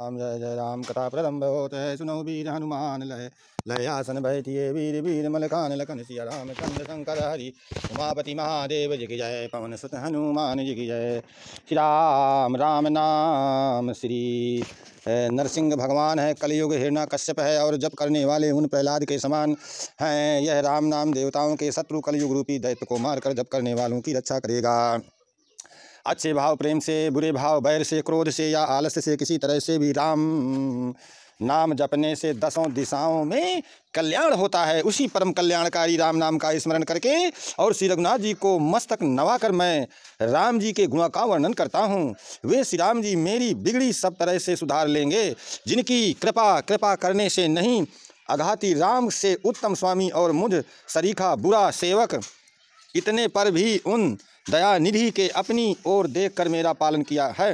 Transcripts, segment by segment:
राम जय जय राम कथा प्रदम भवत सुनो वीर हनुमान लय लय आसन भैतिये वीर वीर मलकान लखन सिया राम चंद्र शंकर हरि उमापति महादेव जिग जय पवन सुत हनुमान जिग जय श्री राम राम नाम श्री नरसिंह भगवान है कलयुग हिरणा कश्यप है और जप करने वाले उन प्रहलाद के समान हैं यह राम नाम देवताओं के शत्रु कलयुग रूपी दैत्य को मारकर जप करने वालों की रक्षा करेगा अच्छे भाव प्रेम से बुरे भाव बैर से क्रोध से या आलस्य से किसी तरह से भी राम नाम जपने से दसों दिशाओं में कल्याण होता है उसी परम कल्याणकारी राम नाम का स्मरण करके और श्री रघुनाथ जी को मस्तक नवाकर मैं राम जी के गुणों का वर्णन करता हूँ वे श्री राम जी मेरी बिगड़ी सब तरह से सुधार लेंगे जिनकी कृपा कृपा करने से नहीं अघाती राम से उत्तम स्वामी और मुझ सरीखा बुरा सेवक इतने पर भी उन दयानिधि के अपनी ओर देखकर मेरा पालन किया है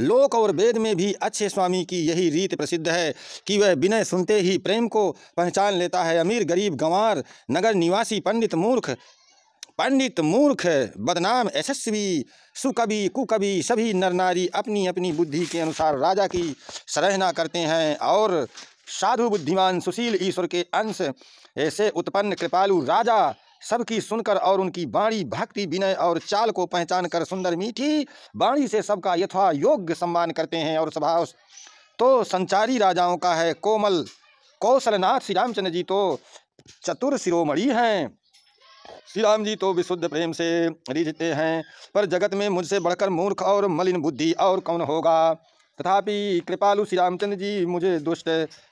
लोक और वेद में भी अच्छे स्वामी की यही रीत प्रसिद्ध है कि वह विनय सुनते ही प्रेम को पहचान लेता है अमीर गरीब गंवार नगर निवासी पंडित मूर्ख पंडित मूर्ख बदनाम यशस्वी सुकवि कुकवि सभी नरनारी अपनी अपनी बुद्धि के अनुसार राजा की सराहना करते हैं और साधु बुद्धिमान सुशील ईश्वर के अंश ऐसे उत्पन्न कृपालु राजा सबकी सुनकर और उनकी बाणी भक्ति विनय और चाल को पहचान कर सुंदर मीठी बाणी से सबका यथा योग्य सम्मान करते हैं और स्वभाव तो संचारी राजाओं का है कोमल कौशलनाथ श्री रामचंद्र जी तो चतुर शिरोमणि हैं श्री राम जी तो विशुद्ध प्रेम से रिझते हैं पर जगत में मुझसे बढ़कर मूर्ख और मलिन बुद्धि और कौन होगा तथापि कृपालु श्री रामचंद्र जी मुझे दुष्ट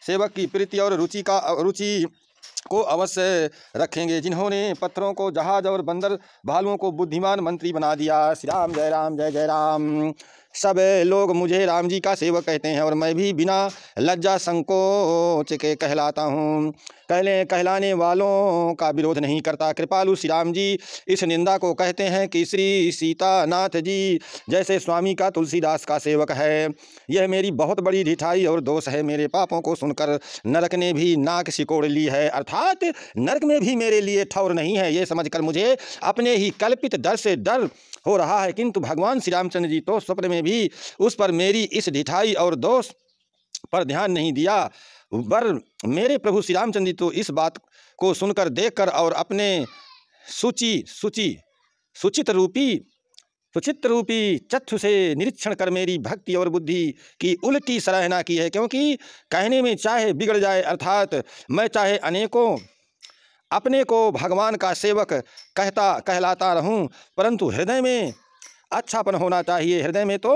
सेवक की प्रीति और रुचि का रुचि को अवश्य रखेंगे जिन्होंने पत्थरों को जहाज और बंदर भालुओं को बुद्धिमान मंत्री बना दिया श्री राम जय राम जय जय राम सब लोग मुझे राम जी का सेवक कहते हैं और मैं भी बिना लज्जा संकोच के कहलाता हूँ कहले कहलाने वालों का विरोध नहीं करता कृपालु श्री राम जी इस निंदा को कहते हैं कि श्री सीता नाथ जी जैसे स्वामी का तुलसीदास का सेवक है यह मेरी बहुत बड़ी ढिठाई और दोष है मेरे पापों को सुनकर नरक ने भी नाक सिकोड़ ली है अर्थात नरक में भी मेरे लिए ठौर नहीं है ये समझ मुझे अपने ही कल्पित डर से डर हो रहा है किंतु भगवान श्री रामचंद्र जी तो स्वप्न में भी उस पर मेरी इस ढिठाई और दोष पर ध्यान नहीं दिया बर मेरे प्रभु श्री रामचंद्र तो इस बात को सुनकर देखकर और अपने सूची सूची सुचित रूपी सुचित रूपी चक्षु से निरीक्षण कर मेरी भक्ति और बुद्धि की उल्टी सराहना की है क्योंकि कहने में चाहे बिगड़ जाए अर्थात मैं चाहे अनेकों अपने को भगवान का सेवक कहता कहलाता रहूं परंतु हृदय में अच्छापन होना चाहिए हृदय में तो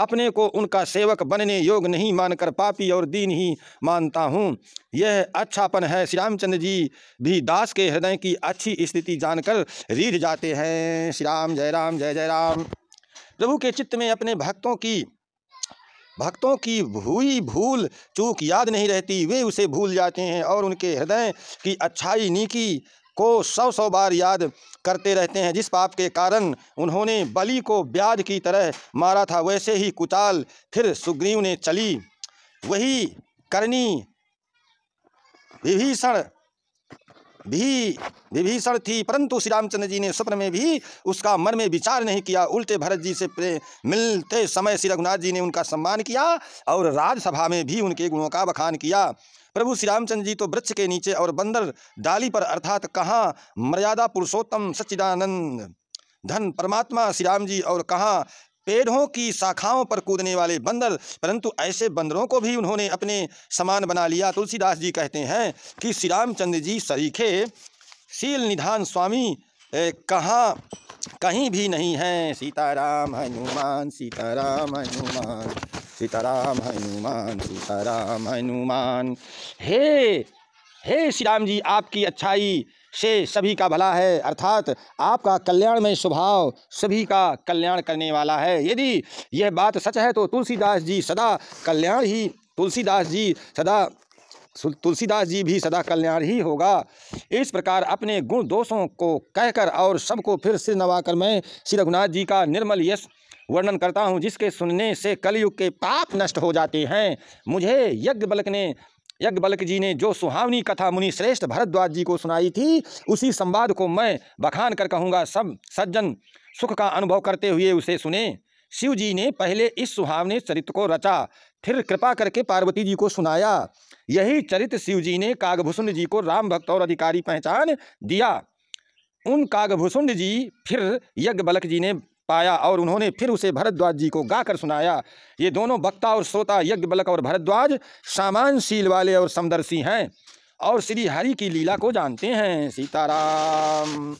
अपने को उनका सेवक बनने योग नहीं मानकर पापी और दीन ही मानता हूँ यह अच्छापन है श्री रामचंद्र जी भी दास के हृदय की अच्छी स्थिति जानकर रीढ़ जाते हैं श्री राम जय राम जय जय राम प्रभु के चित्त में अपने भक्तों की भक्तों की हुई भूल चूक याद नहीं रहती वे उसे भूल जाते हैं और उनके हृदय की अच्छाई नीकी को सौ सौ बार याद करते रहते हैं जिस पाप के कारण उन्होंने बलि को ब्याज की तरह मारा था वैसे ही कुचाल फिर सुग्रीव ने चली वही करनी विभीषण भी विभीषण थी परंतु श्री रामचंद्र जी ने स्वप्न में भी उसका मन में विचार नहीं किया उल्टे भरत जी से मिलते समय श्री रघुनाथ जी ने उनका सम्मान किया और राज्यसभा में भी उनके गुणों का बखान किया प्रभु श्री रामचंद्र जी तो वृक्ष के नीचे और बंदर डाली पर अर्थात कहाँ मर्यादा पुरुषोत्तम सच्चिदानंद धन परमात्मा श्री राम जी और कहाँ पेड़ों की शाखाओं पर कूदने वाले बंदर परंतु ऐसे बंदरों को भी उन्होंने अपने समान बना लिया तुलसीदास जी कहते हैं कि श्री रामचंद्र जी सरीखे शील निधान स्वामी कहाँ कहीं भी नहीं हैं सीताराम हनुमान सीताराम हनुमान सीताराम हनुमान सीताराम हनुमान हे हे श्री राम जी आपकी अच्छाई से सभी का भला है अर्थात आपका कल्याणमय स्वभाव सभी का कल्याण करने वाला है यदि यह बात सच है तो तुलसीदास जी सदा कल्याण ही तुलसीदास जी सदा तुलसीदास जी भी सदा कल्याण ही होगा इस प्रकार अपने गुण दोषों को कहकर और सबको फिर से नवाकर मैं श्री रघुनाथ जी का निर्मल यश वर्णन करता हूँ जिसके सुनने से कलयुग के पाप नष्ट हो जाते हैं मुझे यज्ञ बलक ने यज्ञ बलक जी ने जो सुहावनी कथा मुनि श्रेष्ठ भरद्वाज जी को सुनाई थी उसी संवाद को मैं बखान कर कहूँगा सब सज्जन सुख का अनुभव करते हुए उसे सुने शिव जी ने पहले इस सुहावने चरित्र को रचा फिर कृपा करके पार्वती जी को सुनाया यही चरित्र शिव जी ने कागभूषुंड जी को राम भक्त और अधिकारी पहचान दिया उन कागभूषुंड जी फिर यज्ञ बलक जी ने पाया और उन्होंने फिर उसे भरद्वाज जी को गाकर सुनाया ये दोनों वक्ता और श्रोता यज्ञ बलक और भरद्वाज सामानशील वाले और समदर्शी हैं और श्री हरि की लीला को जानते हैं सीताराम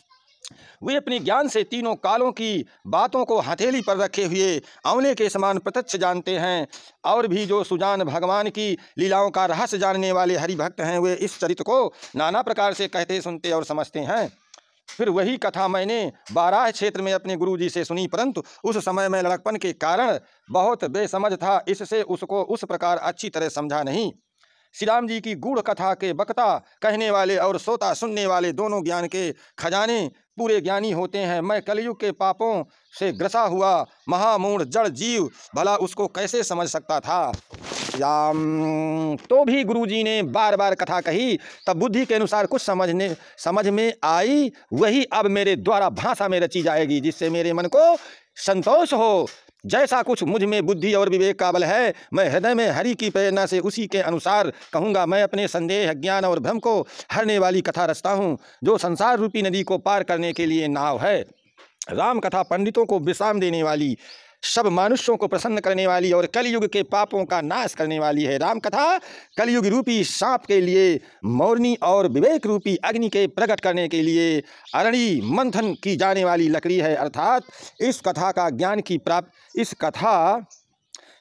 वे अपने ज्ञान से तीनों कालों की बातों को हथेली पर रखे हुए औवले के समान प्रत्यक्ष जानते हैं और भी जो सुजान भगवान की लीलाओं का रहस्य जानने वाले हरिभक्त हैं वे इस चरित्र को नाना प्रकार से कहते सुनते और समझते हैं फिर वही कथा मैंने बाराह क्षेत्र में अपने गुरुजी से सुनी परंतु उस समय में लड़कपन के कारण बहुत बेसमझ था इससे उसको उस प्रकार अच्छी तरह समझा नहीं श्री राम जी की गूढ़ कथा के बकता कहने वाले और सोता सुनने वाले दोनों ज्ञान के खजाने पूरे ज्ञानी होते हैं मैं कलयुग के पापों से ग्रसा हुआ महामूढ़ जड़ जीव भला उसको कैसे समझ सकता था श्याम तो भी गुरुजी ने बार बार कथा कही तब बुद्धि के अनुसार कुछ समझने समझ में आई वही अब मेरे द्वारा भाषा में रची जाएगी जिससे मेरे मन को संतोष हो जैसा कुछ मुझ में बुद्धि और विवेक का बल है मैं हृदय में हरि की प्रेरणा से उसी के अनुसार कहूँगा मैं अपने संदेह ज्ञान और भ्रम को हरने वाली कथा रचता हूँ जो संसार रूपी नदी को पार करने के लिए नाव है राम कथा पंडितों को विश्राम देने वाली सब मनुष्यों को प्रसन्न करने वाली और कलयुग के पापों का नाश करने वाली है राम कथा कलयुग रूपी सांप के लिए मौरनी और विवेक रूपी अग्नि के प्रकट करने के लिए अरणी मंथन की जाने वाली लकड़ी है अर्थात इस कथा का ज्ञान की प्राप्त इस कथा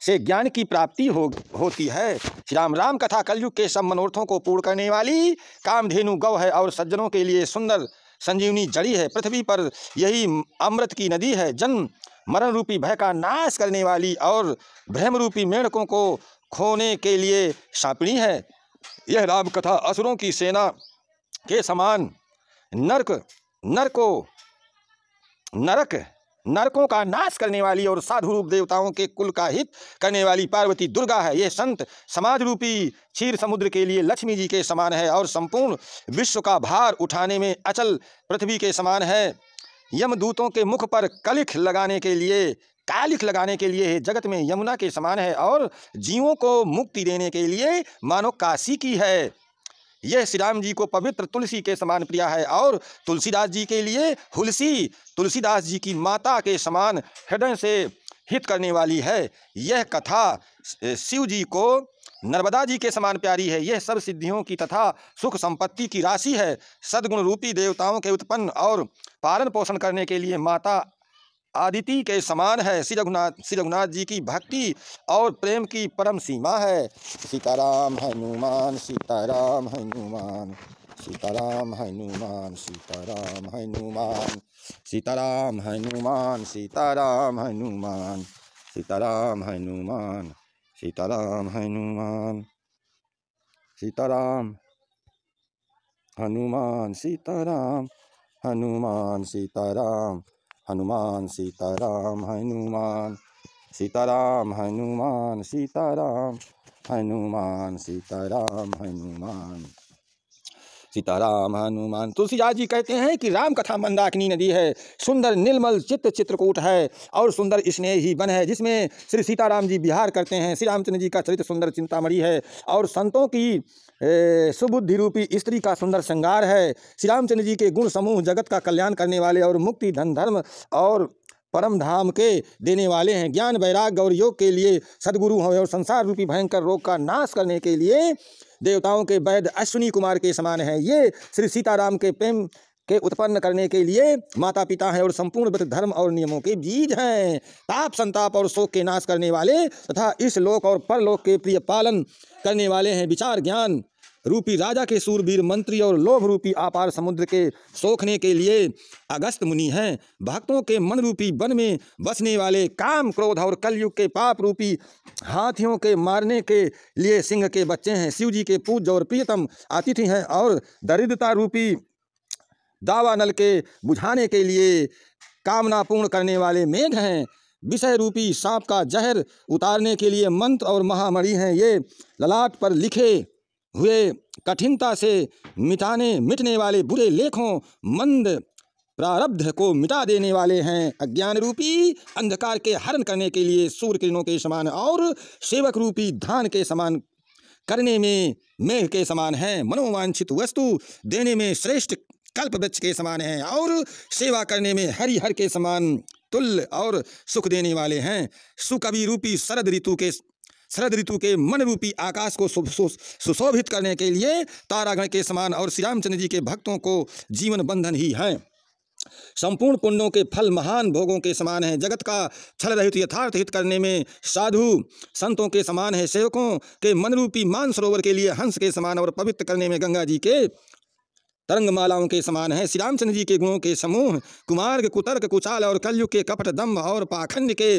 से ज्ञान की प्राप्ति हो होती है श्री राम राम कथा कलयुग के सब मनोरथों को पूर्ण करने वाली कामधेनु गौ है और सज्जनों के लिए सुंदर संजीवनी जड़ी है पृथ्वी पर यही अमृत की नदी है जन्म मरण रूपी भय का नाश करने वाली और भ्रम रूपी मेढकों को खोने के लिए सापणी है यह राम कथा असुरों की सेना के समान नरक नरको नरक नरकों का नाश करने वाली और साधु रूप देवताओं के कुल का हित करने वाली पार्वती दुर्गा है ये संत समाज रूपी क्षीर समुद्र के लिए लक्ष्मी जी के समान है और संपूर्ण विश्व का भार उठाने में अचल पृथ्वी के समान है यमदूतों के मुख पर कलिख लगाने के लिए कालिख लगाने के लिए जगत में यमुना के समान है और जीवों को मुक्ति देने के लिए मानो काशी की है यह श्री राम जी को पवित्र तुलसी के समान प्रिया है और तुलसीदास जी के लिए हुलसी तुलसीदास जी की माता के समान हृदय से हित करने वाली है यह कथा शिव जी को नर्मदा जी के समान प्यारी है यह सब सिद्धियों की तथा सुख संपत्ति की राशि है सद्गुण रूपी देवताओं के उत्पन्न और पालन पोषण करने के लिए माता आदिति के समान है श्री रघुनाथ श्री रघुनाथ जी की भक्ति और प्रेम की परम सीमा है सीताराम हनुमान सीताराम हनुमान सीताराम हनुमान सीताराम हनुमान सीताराम हनुमान सीताराम हनुमान सीताराम हनुमान सीताराम हनुमान सीताराम हनुमान सीताराम हनुमान सीताराम हनुमान सीताराम हनुमान सीताराम हनुमान सीताराम हनुमान सीताराम हनुमान सीताराम हनुमान तुलसीदास जी कहते हैं कि राम कथा मंदाकिनी नदी है सुंदर निर्मल चित्र चित्रकूट है और सुंदर स्नेह ही बन है जिसमें श्री सीताराम जी बिहार करते हैं श्री रामचंद्र जी का चरित्र सुंदर चिंतामणि है और संतों की सुबुद्धि रूपी स्त्री का सुंदर श्रृंगार है श्री रामचंद्र जी के गुण समूह जगत का कल्याण करने वाले और मुक्ति धन धर्म और परम धाम के देने वाले हैं ज्ञान वैराग्य और योग के लिए सदगुरु हों और संसार रूपी भयंकर रोग का नाश करने के लिए देवताओं के वैद अश्विनी कुमार के समान हैं ये श्री सीताराम के प्रेम के उत्पन्न करने के लिए माता पिता हैं और संपूर्ण व्रत धर्म और नियमों के बीज हैं ताप संताप और शोक के नाश करने वाले तथा इस लोक और परलोक के प्रिय पालन करने वाले हैं विचार ज्ञान रूपी राजा के सूरवीर मंत्री और लोभ रूपी आपार समुद्र के सोखने के लिए अगस्त मुनि हैं भक्तों के मन रूपी वन में बसने वाले काम क्रोध और कलयुग के पाप रूपी हाथियों के मारने के लिए सिंह के बच्चे हैं शिव जी के पूज्य और प्रियतम अतिथि हैं और दरिद्रता रूपी दावा नल के बुझाने के लिए कामना पूर्ण करने वाले मेघ हैं विषय रूपी सांप का जहर उतारने के लिए मंत्र और महामणि हैं ये ललाट पर लिखे हुए कठिनता से मिटाने मिटने वाले बुरे लेखों मंद प्रारब्ध को मिटा देने वाले हैं अज्ञान रूपी अंधकार के हरण करने के लिए सूर्य किरणों के समान और सेवक रूपी धान के समान करने में मेघ के समान हैं मनोवांछित वस्तु देने में श्रेष्ठ कल्प वृक्ष के समान हैं और सेवा करने में हरिहर के समान तुल्य और सुख देने वाले हैं सुकवि रूपी शरद ऋतु के शरद ऋतु के मन रूपी आकाश को सुशोभित करने के लिए तारागण के समान और श्री रामचंद्र जी के भक्तों को जीवन बंधन ही है संपूर्ण पुण्यों के फल महान भोगों के समान हैं जगत का छल रहित यथार्थ हित करने में साधु संतों के समान है सेवकों के मनरूपी सरोवर के लिए हंस के समान और पवित्र करने में गंगा जी के तरंग मालाओं के समान है श्री रामचंद्र जी के गुणों के समूह कुमार्ग कुतर्क कुचाल और कलयुग के कपट दम्भ और पाखंड के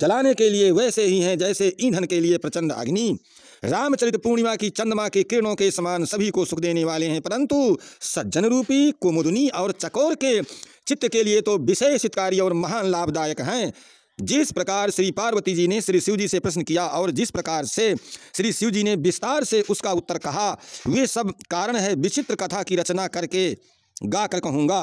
जलाने के लिए वैसे ही हैं जैसे ईंधन के लिए प्रचंड अग्नि रामचरित पूर्णिमा की चंद्रमा के किरणों के समान सभी को सुख देने वाले हैं परंतु सज्जन रूपी कुमुदनी और चकोर के चित्त के लिए तो विशेष कार्य और महान लाभदायक हैं जिस प्रकार श्री पार्वती जी ने श्री शिव जी से प्रश्न किया और जिस प्रकार से श्री शिव जी ने विस्तार से उसका उत्तर कहा वे सब कारण है विचित्र कथा की रचना करके गा कर कहूँगा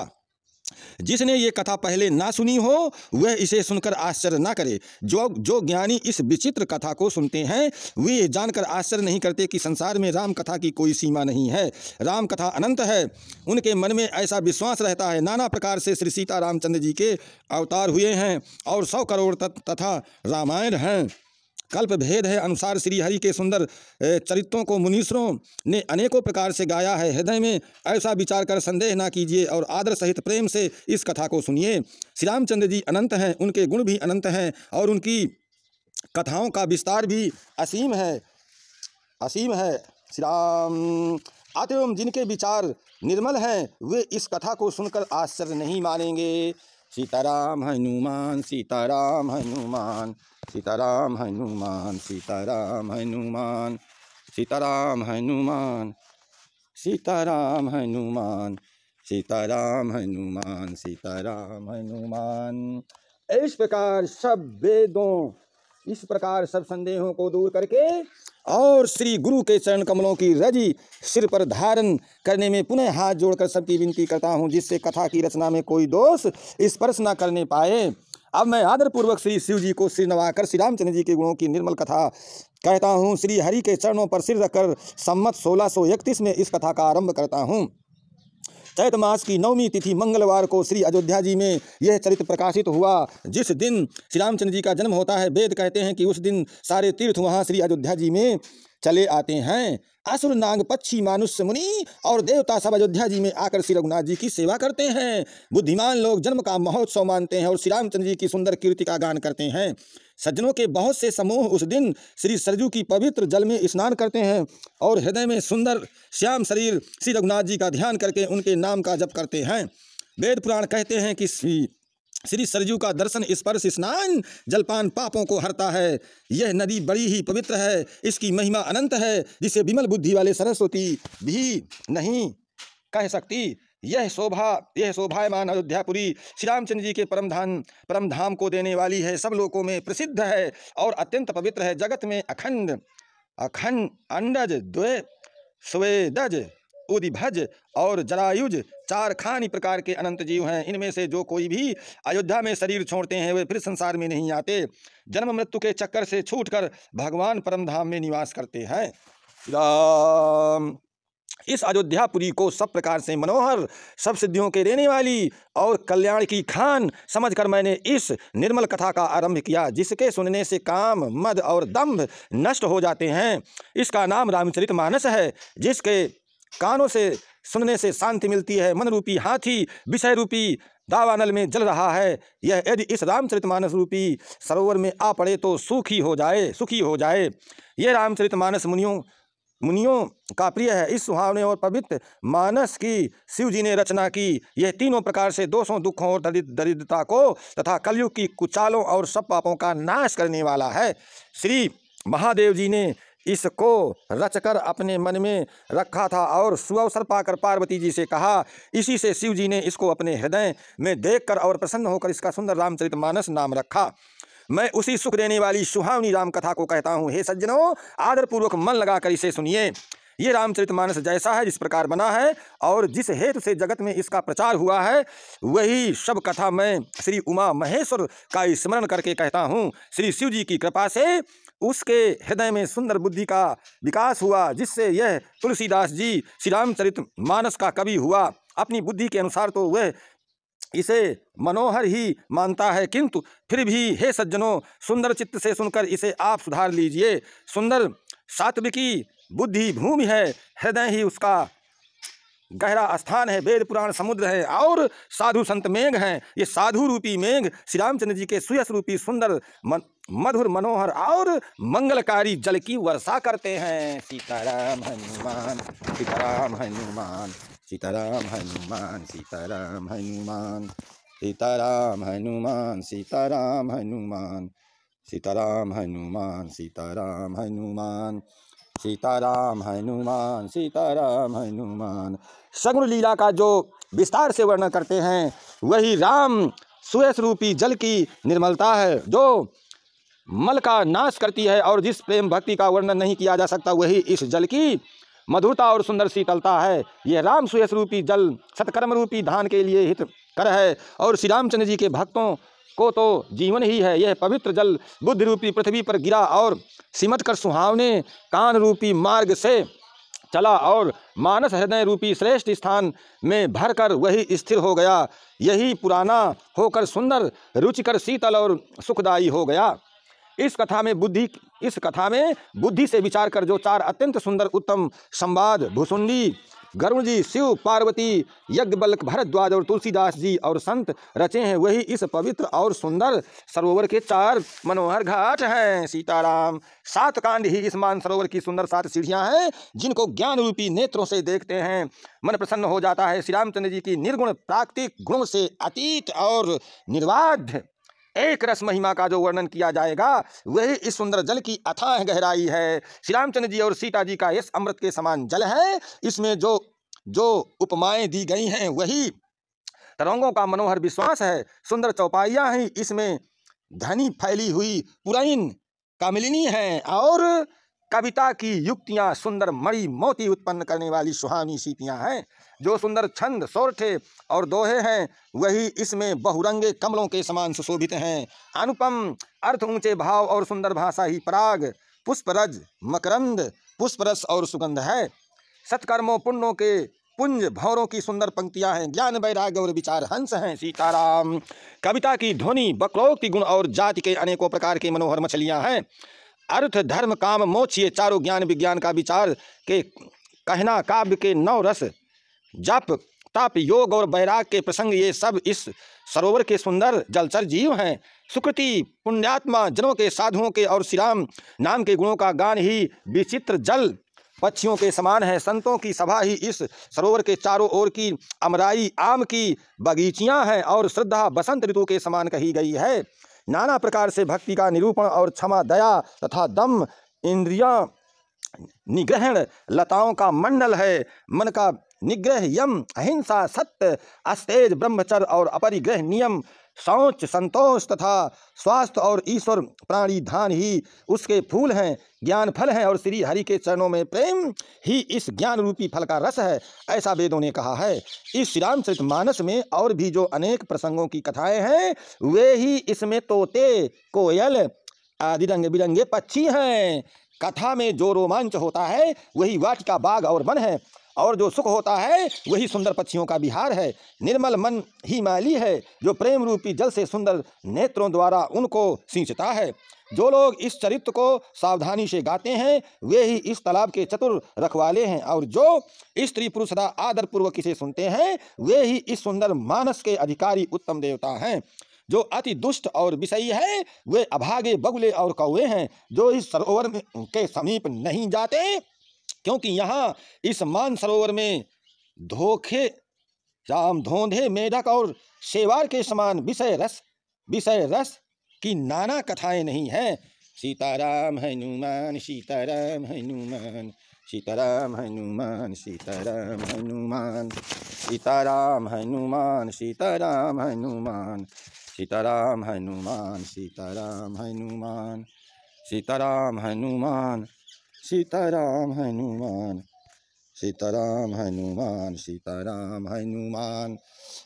जिसने ये कथा पहले ना सुनी हो वह इसे सुनकर आश्चर्य ना करे जो जो ज्ञानी इस विचित्र कथा को सुनते हैं वे जानकर आश्चर्य नहीं करते कि संसार में राम कथा की कोई सीमा नहीं है राम कथा अनंत है उनके मन में ऐसा विश्वास रहता है नाना प्रकार से श्री सीता रामचंद्र जी के अवतार हुए हैं और सौ करोड़ तथा रामायण हैं कल्प भेद है अनुसार श्रीहरि के सुंदर चरित्रों को मुनीसरों ने अनेकों प्रकार से गाया है हृदय में ऐसा विचार कर संदेह ना कीजिए और आदर सहित प्रेम से इस कथा को सुनिए श्री रामचंद्र जी अनंत हैं उनके गुण भी अनंत हैं और उनकी कथाओं का विस्तार भी असीम है असीम है श्री राम आते जिनके विचार निर्मल हैं वे इस कथा को सुनकर आश्चर्य नहीं मानेंगे सीताराम हनुमान सीताराम हनुमान सीताराम हनुमान सीताराम हनुमान सीताराम हनुमान सीताराम हनुमान सीताराम हनुमान सीताराम हनुमान इस प्रकार सब वेदों इस प्रकार सब संदेहों को दूर करके और श्री गुरु के चरण कमलों की रजी सिर पर धारण करने में पुनः हाथ जोड़कर सबकी विनती करता हूँ जिससे कथा की रचना में कोई दोष स्पर्श न करने पाए अब मैं आदरपूर्वक श्री शिव जी को श्री नवाकर श्री रामचंद्र जी के गुणों की निर्मल कथा कहता हूँ श्री हरि के चरणों पर सिर रखकर सम्मत सोलह में इस कथा का आरंभ करता हूँ चैत मास की नवमी तिथि मंगलवार को श्री अयोध्या जी में यह चरित्र प्रकाशित हुआ जिस दिन श्री रामचंद्र जी का जन्म होता है वेद कहते हैं कि उस दिन सारे तीर्थ वहाँ श्री अयोध्या जी में चले आते हैं असुर नाग पक्षी मानुष्य मुनि और देवता सब अयोध्या जी में आकर श्री रघुनाथ जी की सेवा करते हैं बुद्धिमान लोग जन्म का महोत्सव मानते हैं और श्री रामचंद्र जी की सुंदर कीर्ति का गान करते हैं सज्जनों के बहुत से समूह उस दिन श्री सरजू की पवित्र जल में स्नान करते हैं और हृदय में सुंदर श्याम शरीर श्री रघुनाथ जी का ध्यान करके उनके नाम का जप करते हैं वेद पुराण कहते हैं कि श्री श्री सरजू का दर्शन स्पर्श स्नान जलपान पापों को हरता है यह नदी बड़ी ही पवित्र है इसकी महिमा अनंत है जिसे विमल बुद्धि वाले सरस्वती भी नहीं कह सकती यह शोभा यह शोभायमान अयोध्यापुरी श्री रामचंद्र जी के परम धाम परम धाम को देने वाली है सब लोगों में प्रसिद्ध है और अत्यंत पवित्र है जगत में अखंड अखंड अंडज द्वे स्वेदज उदिभज और जरायुज चार खानी प्रकार के अनंत जीव हैं इनमें से जो कोई भी अयोध्या में शरीर छोड़ते हैं वे फिर संसार में नहीं आते जन्म मृत्यु के चक्कर से छूटकर भगवान परमधाम में निवास करते हैं राम इस अयोध्यापुरी को सब प्रकार से मनोहर सब सिद्धियों के रहने वाली और कल्याण की खान समझकर मैंने इस निर्मल कथा का आरंभ किया जिसके सुनने से काम मद और दम्भ नष्ट हो जाते हैं इसका नाम रामचरित मानस है जिसके कानों से सुनने से शांति मिलती है मन रूपी हाथी विषय रूपी दावानल में जल रहा है यह यदि इस रामचरितमानस रूपी सरोवर में आ पड़े तो सुखी हो जाए सुखी हो जाए यह रामचरितमानस मुनियों मुनियों का प्रिय है इस सुहावने और पवित्र मानस की शिव जी ने रचना की यह तीनों प्रकार से दोषों दुखों और दरिद्रता को तथा कलयुग की कुचालों और सब पापों का नाश करने वाला है श्री महादेव जी ने इसको रचकर अपने मन में रखा था और सुअवसर पाकर पार्वती जी से कहा इसी से शिव जी ने इसको अपने हृदय में देखकर और प्रसन्न होकर इसका सुंदर रामचरित मानस नाम रखा मैं उसी सुख देने वाली सुहावनी राम कथा को कहता हूँ हे सज्जनों आदरपूर्वक मन लगाकर इसे सुनिए ये रामचरितमानस जैसा है जिस प्रकार बना है और जिस हेतु से जगत में इसका प्रचार हुआ है वही सब कथा मैं श्री उमा महेश्वर का स्मरण करके कहता हूँ श्री शिव जी की कृपा से उसके हृदय में सुंदर बुद्धि का विकास हुआ जिससे यह तुलसीदास जी श्री रामचरित मानस का कवि हुआ अपनी बुद्धि के अनुसार तो वह इसे मनोहर ही मानता है किंतु फिर भी हे सज्जनों सुंदर चित्त से सुनकर इसे आप सुधार लीजिए सुंदर सात्विकी बुद्धि भूमि है हृदय ही उसका गहरा स्थान है वेद पुराण समुद्र है और साधु संत मेघ हैं ये साधु रूपी मेघ श्री रामचंद्र जी के सुयस रूपी सुंदर मन, मधुर मनोहर और मंगलकारी जल की वर्षा करते हैं सीताराम हनुमान सीताराम हनुमान सीताराम हनुमान सीताराम हनुमान सीताराम हनुमान सीताराम हनुमान सीताराम हनुमान सीताराम हनुमान सीताराम हनुमान सीताराम हनुमान सगुण लीला का जो विस्तार से वर्णन करते हैं वही राम सुयस रूपी जल की निर्मलता है जो मल का नाश करती है और जिस प्रेम भक्ति का वर्णन नहीं किया जा सकता वही इस जल की मधुरता और सुंदर शीतलता है यह राम सुयस रूपी जल सत्कर्म रूपी धान के लिए हित कर है और श्री रामचंद्र जी के भक्तों को तो जीवन ही है यह पवित्र जल बुद्ध रूपी पृथ्वी पर गिरा और सिमट कर सुहावने कान रूपी मार्ग से चला और मानस हृदय रूपी श्रेष्ठ स्थान में भरकर वही स्थिर हो गया यही पुराना होकर सुंदर रुचिकर शीतल और सुखदायी हो गया इस कथा में बुद्धि इस कथा में बुद्धि से विचार कर जो चार अत्यंत सुंदर उत्तम संवाद भुसुंडी गरुण जी शिव पार्वती यज्ञ बल्क भरद्वाज और तुलसीदास जी और संत रचे हैं वही इस पवित्र और सुंदर सरोवर के चार मनोहर घाट हैं सीताराम सात कांड ही इस मान सरोवर की सुंदर सात सीढ़ियां हैं जिनको ज्ञान रूपी नेत्रों से देखते हैं मन प्रसन्न हो जाता है श्री रामचंद्र जी की निर्गुण प्राकृतिक गुणों से अतीत और निर्वाध एक रस महिमा का जो वर्णन किया जाएगा वही इस सुंदर जल की अथाह गहराई है श्री रामचंद्र जी और सीता जी का इस अमृत के समान जल है इसमें जो जो उपमाएं दी गई हैं वही तरंगों का मनोहर विश्वास है सुंदर चौपाइया ही इसमें धनी फैली हुई पुराइन कामिलिनी है और कविता की युक्तियाँ सुंदर मरी मोती उत्पन्न करने वाली सुहानी सीपियाँ हैं जो सुंदर छंद सोरठे और दोहे हैं वही इसमें बहुरंगे कमलों के समान सुशोभित हैं अनुपम अर्थ ऊंचे भाव और सुंदर भाषा ही पराग पुष्परज मकरंद पुष्परस और सुगंध है सत्कर्मों पुण्यों के पुंज भौरों की सुंदर पंक्तियां हैं ज्ञान वैराग्य और विचार हंस हैं सीताराम कविता की ध्वनि बकरोक्ति गुण और जाति के अनेकों प्रकार के मनोहर मछलियां हैं अर्थ धर्म काम मोक्ष ये चारों ज्ञान विज्ञान का विचार के कहना काव्य के नौ रस जप ताप योग और बैराग के प्रसंग ये सब इस सरोवर के सुंदर जलचर जीव हैं सुकृति पुण्यात्मा जनों के साधुओं के और श्रीराम नाम के गुणों का गान ही विचित्र जल पक्षियों के समान है संतों की सभा ही इस सरोवर के चारों ओर की अमराई आम की बगीचियां हैं और श्रद्धा बसंत ऋतु के समान कही गई है नाना प्रकार से भक्ति का निरूपण और क्षमा दया तथा दम इंद्रिया निग्रहण लताओं का मंडल है मन का निग्रह यम अहिंसा सत्य अस्तेज ब्रह्मचर और अपरिग्रह नियम सोच संतोष तथा स्वास्थ्य और ईश्वर प्राणी धान ही उसके फूल हैं ज्ञान फल हैं और श्री हरि के चरणों में प्रेम ही इस ज्ञान रूपी फल का रस है ऐसा वेदों ने कहा है इस श्री रामचरित मानस में और भी जो अनेक प्रसंगों की कथाएं हैं वे ही इसमें तोते कोयल आदि रंग बिरंगे पक्षी हैं कथा में जो रोमांच होता है वही वाटिका बाग और वन है और जो सुख होता है वही सुंदर पक्षियों का बिहार है निर्मल मन ही माली है जो प्रेम रूपी जल से सुंदर नेत्रों द्वारा उनको सींचता है जो लोग इस चरित्र को सावधानी से गाते हैं वे ही इस तालाब के चतुर रखवाले हैं और जो स्त्री पुरुष सदा आदरपूर्वक इसे सुनते हैं वे ही इस सुंदर मानस के अधिकारी उत्तम देवता हैं जो अति दुष्ट और विषयी है वे अभागे बगुले और कौवे हैं जो इस सरोवर के समीप नहीं जाते क्योंकि यहाँ इस मान सरोवर में धोखे राम धोंधे मेढक और सेवार के समान विषय रस विषय रस की नाना कथाएं नहीं हैं सीताराम हनुमान सीताराम हनुमान सीताराम हनुमान सीताराम हनुमान सीताराम हनुमान सीताराम हनुमान सीताराम हनुमान सीताराम हनुमान सीताराम हनुमान सीताराम हनुमान सीताराम हनुमान सीताराम हनुमान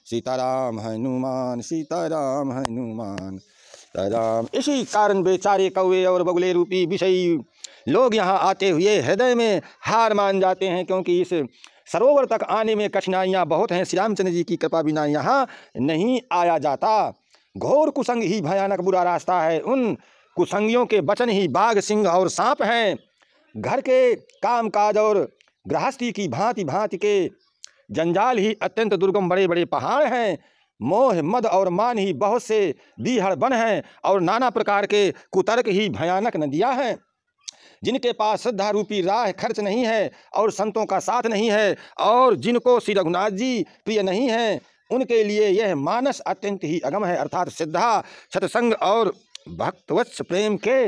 सीताराम हनुमान सीताराम हनुमान राम इसी कारण बेचारे कौए और बगुले रूपी विषयी लोग यहाँ आते हुए हृदय में हार मान जाते हैं क्योंकि इस सरोवर तक आने में कठिनाइयाँ बहुत हैं श्री रामचंद्र जी की कृपा बिना यहाँ नहीं आया जाता घोर कुसंग ही भयानक बुरा रास्ता है उन कुसंगियों के वचन ही बाघ सिंह और सांप हैं घर के कामकाज और गृहस्थी की भांति भांति के जंजाल ही अत्यंत दुर्गम बड़े बड़े पहाड़ हैं मोह मद और मान ही बहुत से दीहड़ बन हैं और नाना प्रकार के कुतर्क ही भयानक नदियाँ हैं जिनके पास श्रद्धा रूपी राह खर्च नहीं है और संतों का साथ नहीं है और जिनको श्री रघुनाथ जी प्रिय नहीं हैं उनके लिए यह मानस अत्यंत ही अगम है अर्थात सिद्धा सत्संग और भक्तवत्स प्रेम के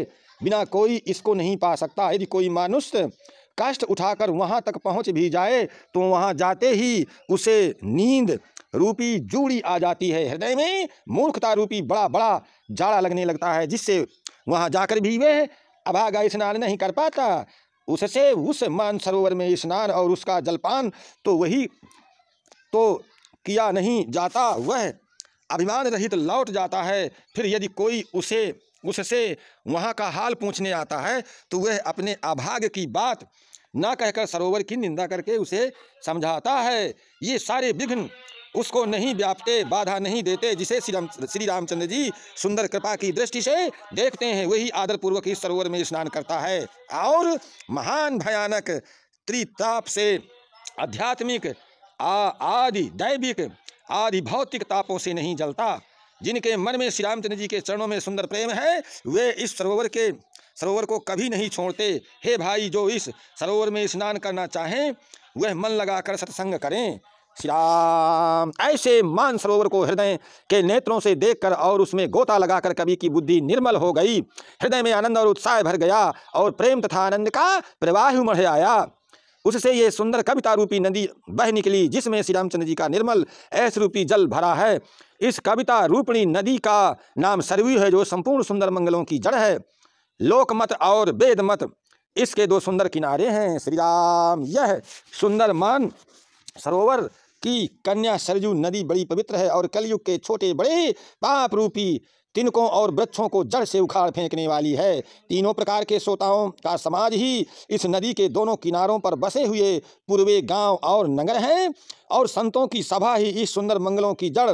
बिना कोई इसको नहीं पा सकता यदि कोई मानुष कष्ट उठाकर वहाँ तक पहुँच भी जाए तो वहाँ जाते ही उसे नींद रूपी जूड़ी आ जाती है हृदय में मूर्खता रूपी बड़ा बड़ा जाड़ा लगने लगता है जिससे वहाँ जाकर भी वह अभागा स्नान नहीं कर पाता उससे उस मानसरोवर में स्नान और उसका जलपान तो वही तो किया नहीं जाता वह अभिमान रहित लौट जाता है फिर यदि कोई उसे उससे वहाँ का हाल पूछने आता है तो वह अपने अभाग की बात ना कहकर सरोवर की निंदा करके उसे समझाता है ये सारे विघ्न उसको नहीं व्यापते बाधा नहीं देते जिसे श्री राम श्री रामचंद्र जी सुंदर कृपा की दृष्टि से देखते हैं वही आदरपूर्वक इस सरोवर में स्नान करता है और महान भयानक त्रिताप से आध्यात्मिक आदि दैविक आदि भौतिक तापों से नहीं जलता जिनके मन में श्री रामचंद्र जी के चरणों में सुंदर प्रेम है वे इस सरोवर के सरोवर को कभी नहीं छोड़ते हे भाई जो इस सरोवर में स्नान करना चाहें वह मन लगाकर सत्संग करें श्री राम ऐसे मान सरोवर को हृदय के नेत्रों से देखकर और उसमें गोता लगाकर कवि की बुद्धि निर्मल हो गई हृदय में आनंद और उत्साह भर गया और प्रेम तथा आनंद का प्रवाह उमड़ आया उससे ये सुंदर कविता रूपी नदी बह निकली जिसमें श्री रामचंद्र जी का निर्मल ऐस रूपी जल भरा है इस कविता रूपणी नदी का नाम सरवी है जो संपूर्ण सुंदर मंगलों की जड़ है लोकमत और वेदमत इसके दो सुंदर किनारे हैं श्री राम यह सुंदर मान सरोवर की कन्या सरजू नदी बड़ी पवित्र है और कलयुग के छोटे बड़े पाप रूपी तिनकों और वृक्षों को जड़ से उखाड़ फेंकने वाली है तीनों प्रकार के श्रोताओं का समाज ही इस नदी के दोनों किनारों पर बसे हुए पूर्वे गांव और नगर हैं और संतों की सभा ही इस सुंदर मंगलों की जड़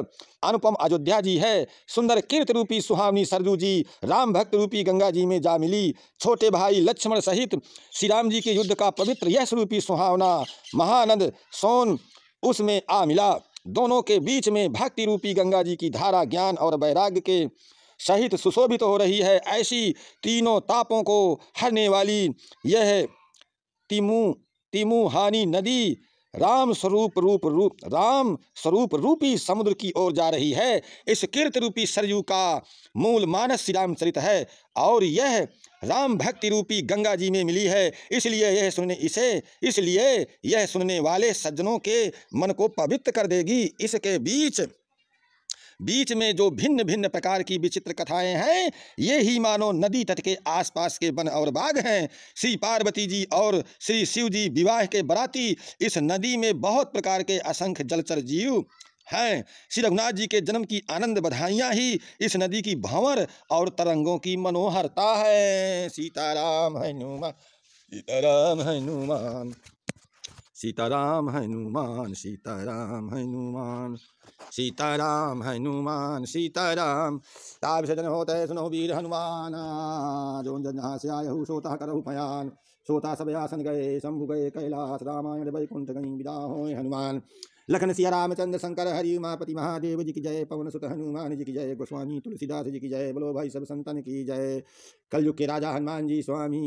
अनुपम अयोध्या जी है सुंदर कीर्त रूपी सुहावनी सरजू जी राम भक्त रूपी गंगा जी में जा मिली छोटे भाई लक्ष्मण सहित श्री राम जी के युद्ध का पवित्र यश रूपी सुहावना महानंद सोन उसमें आ मिला दोनों के बीच में भक्ति रूपी गंगा जी की धारा ज्ञान और वैराग्य के सहित सुशोभित हो रही है ऐसी तीनों तापों को हरने वाली यह तिमु तिमुहानी नदी राम स्वरूप रूप रूप राम स्वरूप रूपी समुद्र की ओर जा रही है इस कीर्त रूपी सरयू का मूल मानस श्री रामचरित है और यह राम भक्ति रूपी गंगा जी में मिली है इसलिए यह सुनने इसे इसलिए यह सुनने वाले सज्जनों के मन को पवित्र कर देगी इसके बीच बीच में जो भिन्न भिन्न प्रकार की विचित्र कथाएं हैं ये ही मानो नदी तट के आसपास के वन और बाग हैं श्री पार्वती जी और श्री शिव जी विवाह के बराती इस नदी में बहुत प्रकार के असंख्य जलचर जीव हैं श्री रघुनाथ जी के जन्म की आनंद बधाइयाँ ही इस नदी की भंवर और तरंगों की मनोहरता है सीताराम हनुमान सीताराम हनुमान सीताराम हनुमान सीताराम हनुमान सीताराम हनुमान सीताराम ताभिषजन सजन होते सुनो वीर हनुमान जो जन जहाँ से आय हूँ सोता करहु पयान सोता सब आसन गए शंभु गए कैलाश रामायण वैकुंठ गई विदा हो हनुमान लखन सिया रामचंद्र शंकर हरि उमापति महादेव जी की जय पवन सुत हनुमान जी की जय गोस्वामी तुलसीदास जी की जय बोलो भाई सब संतन की जय कलयुग के राजा हनुमान जी स्वामी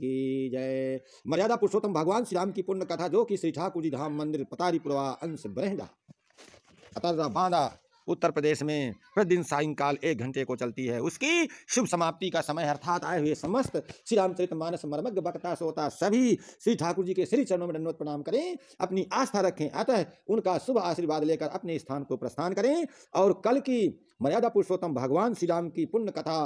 की जय मर्यादा पुरुषोत्तम भगवान श्री राम की पुण्य कथा जो कि श्री ठाकुर जी धाम मंदिर पतारी पुरवा अंश ब्रहदा अतर बांदा उत्तर प्रदेश में प्रतिदिन सायंकाल एक घंटे को चलती है उसकी शुभ समाप्ति का समय अर्थात आए हुए समस्त श्री रामचरित मानस मर्मज्ञ वक्ता श्रोता सभी श्री ठाकुर जी के श्री चरणों में दंडवत प्रणाम करें अपनी आस्था रखें अतः उनका शुभ आशीर्वाद लेकर अपने स्थान को प्रस्थान करें और कल की मर्यादा पुरुषोत्तम भगवान श्री राम की पुण्य कथा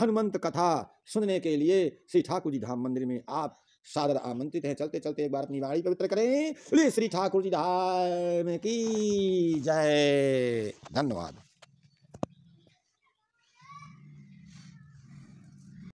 हनुमंत कथा सुनने के लिए श्री ठाकुर जी धाम मंदिर में आप सादर आमंत्रित हैं चलते चलते एक बार अपनी वाणी पवित्र करें श्री ठाकुर जी धाम की जय धन्यवाद